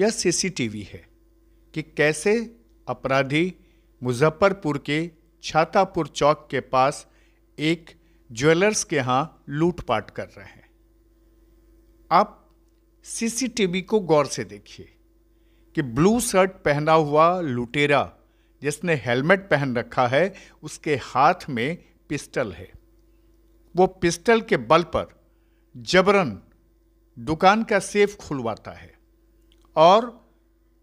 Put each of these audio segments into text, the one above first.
या सीसीटीवी है कि कैसे अपराधी मुजफ्फरपुर के छातापुर चौक के पास एक ज्वेलर्स के यहाँ लूटपाट कर रहे हैं आप सीसीटीवी को गौर से देखिए कि ब्लू शर्ट पहना हुआ लुटेरा जिसने हेलमेट पहन रखा है उसके हाथ में पिस्टल है वो पिस्टल के बल पर जबरन दुकान का सेफ खुलवाता है और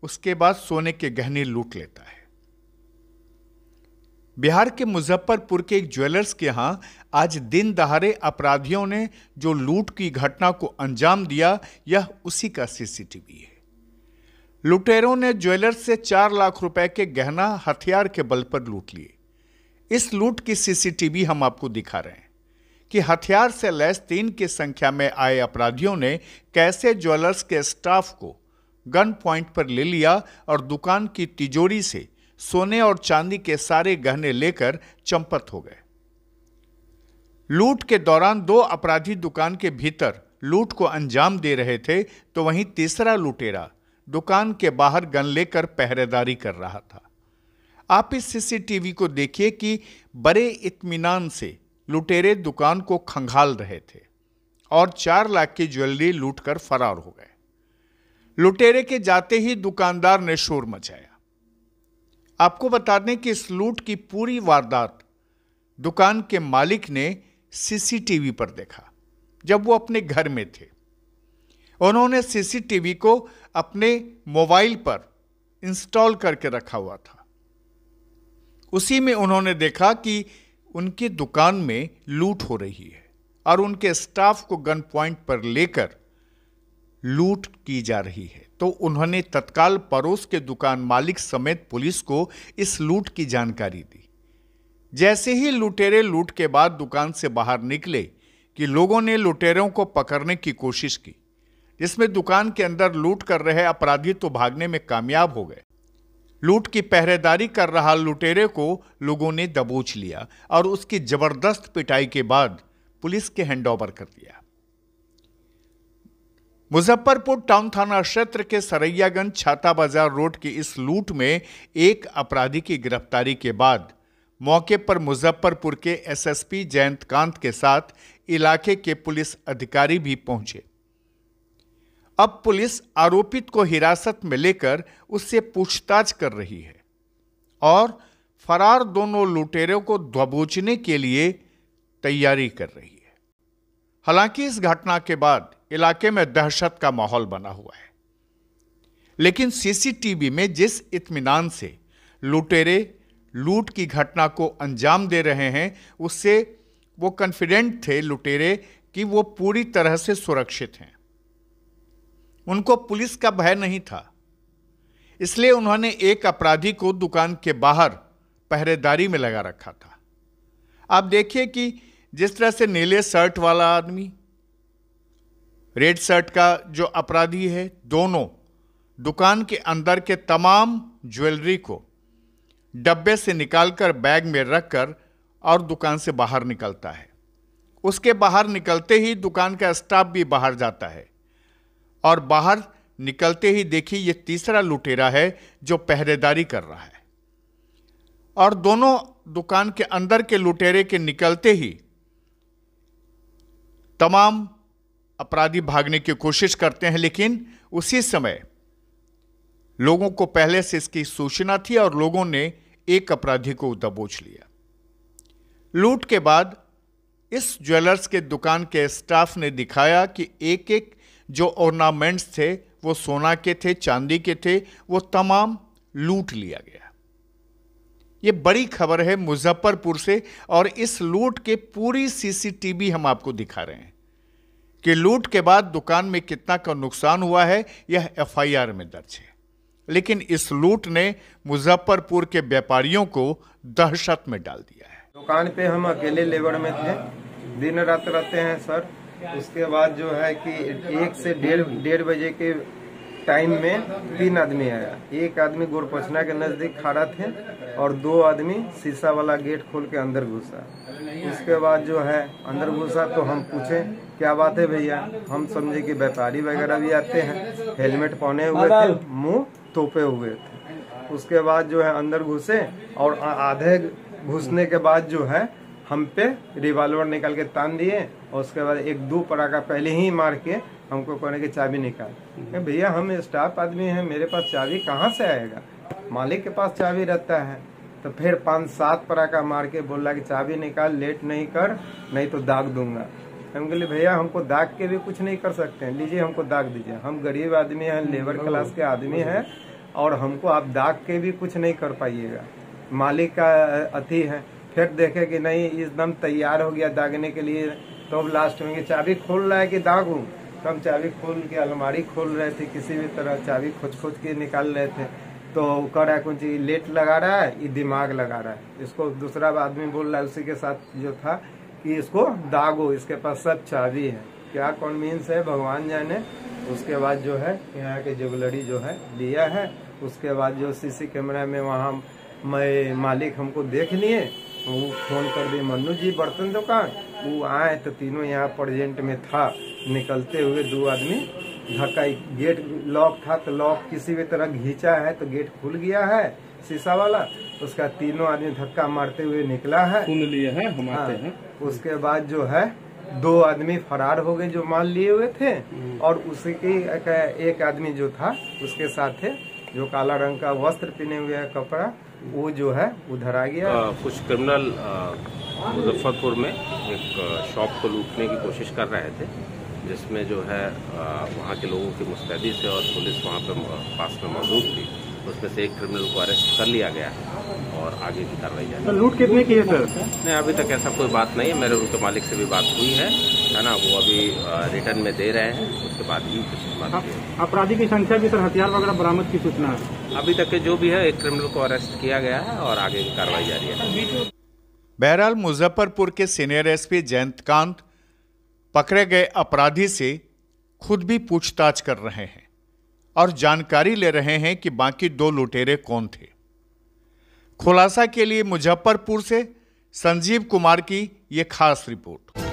उसके बाद सोने के गहने लूट लेता है बिहार के मुजफ्फरपुर के एक ज्वेलर्स के यहां आज दिन दहाड़े अपराधियों ने जो लूट की घटना को अंजाम दिया यह उसी का सीसीटीवी है लुटेरों ने ज्वेलर्स से चार लाख रुपए के गहना हथियार के बल पर लूट लिए इस लूट की सीसीटीवी हम आपको दिखा रहे हैं कि हथियार से लैस तीन की संख्या में आए अपराधियों ने कैसे ज्वेलर्स के स्टाफ को गन पॉइंट पर ले लिया और दुकान की तिजोरी से सोने और चांदी के सारे गहने लेकर चंपत हो गए लूट के दौरान दो अपराधी दुकान के भीतर लूट को अंजाम दे रहे थे तो वहीं तीसरा लुटेरा दुकान के बाहर गन लेकर पहरेदारी कर रहा था आप इस सीसीटीवी को देखिए कि बड़े इत्मीनान से लुटेरे दुकान को खंगाल रहे थे और चार लाख की ज्वेलरी लूटकर फरार हो गए लुटेरे के जाते ही दुकानदार ने शोर मचाया आपको बता दें कि इस लूट की पूरी वारदात दुकान के मालिक ने सीसीटीवी पर देखा जब वो अपने घर में थे उन्होंने सीसीटीवी को अपने मोबाइल पर इंस्टॉल करके रखा हुआ था उसी में उन्होंने देखा कि उनकी दुकान में लूट हो रही है और उनके स्टाफ को गन पॉइंट पर लेकर लूट की जा रही है तो उन्होंने तत्काल पड़ोस के दुकान मालिक समेत पुलिस को इस लूट की जानकारी दी जैसे ही लुटेरे लूट के बाद दुकान से बाहर निकले कि लोगों ने लुटेरों को पकड़ने की कोशिश की जिसमें दुकान के अंदर लूट कर रहे अपराधी तो भागने में कामयाब हो गए लूट की पहरेदारी कर रहा लुटेरे को लोगों ने दबोच लिया और उसकी जबरदस्त पिटाई के बाद पुलिस के हैंडओवर कर दिया मुजफ्फरपुर टाउन थाना क्षेत्र के सरैयागंज छाता बाजार रोड की इस लूट में एक अपराधी की गिरफ्तारी के बाद मौके पर मुजफ्फरपुर के एसएसपी जयंत कांत के साथ इलाके के पुलिस अधिकारी भी पहुंचे अब पुलिस आरोपित को हिरासत में लेकर उससे पूछताछ कर रही है और फरार दोनों लुटेरों को दबोचने के लिए तैयारी कर रही है हालांकि इस घटना के बाद इलाके में दहशत का माहौल बना हुआ है लेकिन सीसीटीवी में जिस इत्मीनान से लुटेरे लूट की घटना को अंजाम दे रहे हैं उससे वो कॉन्फिडेंट थे लुटेरे कि वो पूरी तरह से सुरक्षित हैं उनको पुलिस का भय नहीं था इसलिए उन्होंने एक अपराधी को दुकान के बाहर पहरेदारी में लगा रखा था आप देखिए कि जिस तरह से नीले शर्ट वाला आदमी रेड शर्ट का जो अपराधी है दोनों दुकान के अंदर के तमाम ज्वेलरी को डब्बे से निकालकर बैग में रखकर और दुकान से बाहर निकलता है उसके बाहर निकलते ही दुकान का स्टाफ भी बाहर जाता है और बाहर निकलते ही देखिए ये तीसरा लुटेरा है जो पहरेदारी कर रहा है और दोनों दुकान के अंदर के लुटेरे के निकलते ही तमाम अपराधी भागने की कोशिश करते हैं लेकिन उसी समय लोगों को पहले से इसकी सूचना थी और लोगों ने एक अपराधी को दबोच लिया लूट के बाद इस ज्वेलर्स के दुकान के स्टाफ ने दिखाया कि एक एक जो ऑर्नामेंट्स थे वो सोना के थे चांदी के थे वो तमाम लूट लिया गया ये बड़ी खबर है मुजफ्फरपुर से और इस लूट के पूरी सीसीटीवी हम आपको दिखा रहे हैं कि लूट के बाद दुकान में कितना का नुकसान हुआ है यह एफआईआर में दर्ज है लेकिन इस लूट ने मुजफ्फरपुर के व्यापारियों को दहशत में डाल दिया है दुकान पे हम अकेले लेबर में थे दिन रात रहते हैं सर उसके बाद जो है कि एक से डेढ़ डेढ़ बजे के टाइम में तीन आदमी आया एक आदमी गोरपचना के नज़दीक खड़ा थे और दो आदमी शीशा वाला गेट खोल के अंदर घुसा उसके बाद जो है अंदर घुसा तो हम पूछे क्या बात है भैया हम समझे कि व्यापारी वगैरह भी आते हैं हेलमेट पहने हुए थे मुंह तोपे हुए थे उसके बाद जो है अंदर घुसे और आधे घुसने के बाद जो है हम पे रिवॉल्वर निकाल के तान दिए और उसके बाद एक दो पड़ा पहले ही मार के हमको कहने की चाबी निकाल भैया हम स्टाफ आदमी हैं मेरे पास चाबी कहाँ से आएगा मालिक के पास चाबी रहता है तो फिर पाँच सात पड़ा मार के बोला कि चाबी निकाल लेट नहीं कर नहीं तो दाग दूंगा हम बोले भैया हमको दाग के भी कुछ नहीं कर सकते हैं लीजिए हमको दाग दीजिए हम गरीब आदमी हैं लेबर क्लास के आदमी हैं और हमको आप दाग के भी कुछ नहीं कर पाइएगा मालिक का अति है फिर देखे कि नहीं इस दम तैयार हो गया दागने के लिए तो अब लास्ट में चाबी खोल रहा है कि दागू तो हम चाबी खोल के अलमारी खोल रहे थे किसी भी तरह चाबी खोज खोज के निकाल रहे थे तो कह रहा है कुछ लेट लगा रहा है ये दिमाग लगा रहा है इसको दूसरा आदमी बोल रहा है उसी के साथ जो था कि इसको दागो इसके पास सब चाबी है क्या मीन्स है भगवान जाने उसके बाद जो है यहाँ के ज्वेलरी जो है लिया है उसके बाद जो सीसी कैमरा में वहाँ मैं मालिक हमको देख लिए वो फोन कर दी मनु जी बर्तन दुकान वो आए तो तीनों यहाँ प्रजेंट में था निकलते हुए दो आदमी धक्का गेट लॉक था तो लॉक किसी भी तरह घींचा है तो गेट खुल गया है शीशा वाला उसका तीनों आदमी धक्का मारते हुए निकला है खुल लिए है हम आते हाँ, हैं उसके बाद जो है दो आदमी फरार हो गए जो माल लिए हुए थे हम्म। और उसी एक, आदमी जो था उसके साथ जो काला रंग का वस्त्र पहने हुए है कपड़ा वो जो है उधर आ गया आ, कुछ क्रिमिनल मुजफ्फरपुर में एक शॉप को लूटने की कोशिश कर रहे थे जिसमें जो है वहाँ के लोगों की मुस्तैदी से और पुलिस वहाँ पर पास में मौजूद थी उसमें से एक क्रिमिनल को अरेस्ट कर लिया गया है और आगे की कार्रवाई जाए लूट कितने की है सर नहीं अभी तक ऐसा कोई बात नहीं है मेरे उनके मालिक से भी बात हुई है है ना वो अभी रिटर्न में दे रहे हैं उसके बाद ही अपराधी की संख्या भी सर हथियार वगैरह बरामद की सूचना है अभी तक के जो भी है एक क्रिमिनल को अरेस्ट किया गया है और आगे की कार्रवाई जारी है बहरहाल मुजफ्फरपुर के सीनियर एसपी जयंतकांत पकड़े गए अपराधी से खुद भी पूछताछ कर रहे हैं और जानकारी ले रहे हैं कि बाकी दो लुटेरे कौन थे खुलासा के लिए मुजफ्फरपुर से संजीव कुमार की ये खास रिपोर्ट